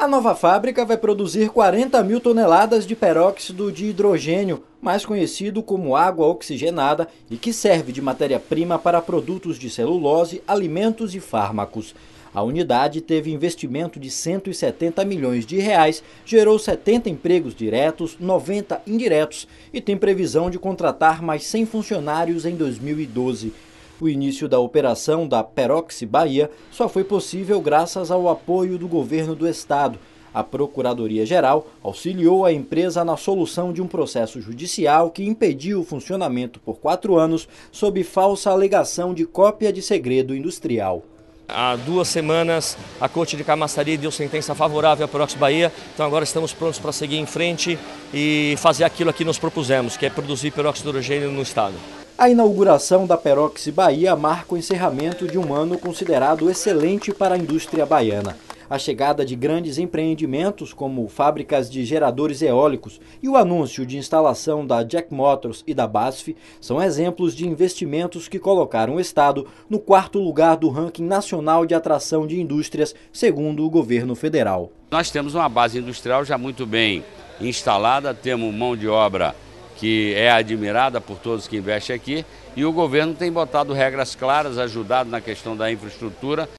A nova fábrica vai produzir 40 mil toneladas de peróxido de hidrogênio, mais conhecido como água oxigenada, e que serve de matéria-prima para produtos de celulose, alimentos e fármacos. A unidade teve investimento de 170 milhões de reais, gerou 70 empregos diretos, 90 indiretos e tem previsão de contratar mais 100 funcionários em 2012. O início da operação da Peroxi Bahia só foi possível graças ao apoio do governo do estado. A Procuradoria-Geral auxiliou a empresa na solução de um processo judicial que impediu o funcionamento por quatro anos sob falsa alegação de cópia de segredo industrial. Há duas semanas a Corte de Camaçari deu sentença favorável à Perox Bahia, então agora estamos prontos para seguir em frente e fazer aquilo que nos propusemos, que é produzir peróxido de hidrogênio no Estado. A inauguração da Peroxi Bahia marca o encerramento de um ano considerado excelente para a indústria baiana. A chegada de grandes empreendimentos como fábricas de geradores eólicos e o anúncio de instalação da Jack Motors e da BASF são exemplos de investimentos que colocaram o Estado no quarto lugar do ranking nacional de atração de indústrias, segundo o governo federal. Nós temos uma base industrial já muito bem instalada, temos mão de obra que é admirada por todos que investem aqui, e o governo tem botado regras claras, ajudado na questão da infraestrutura.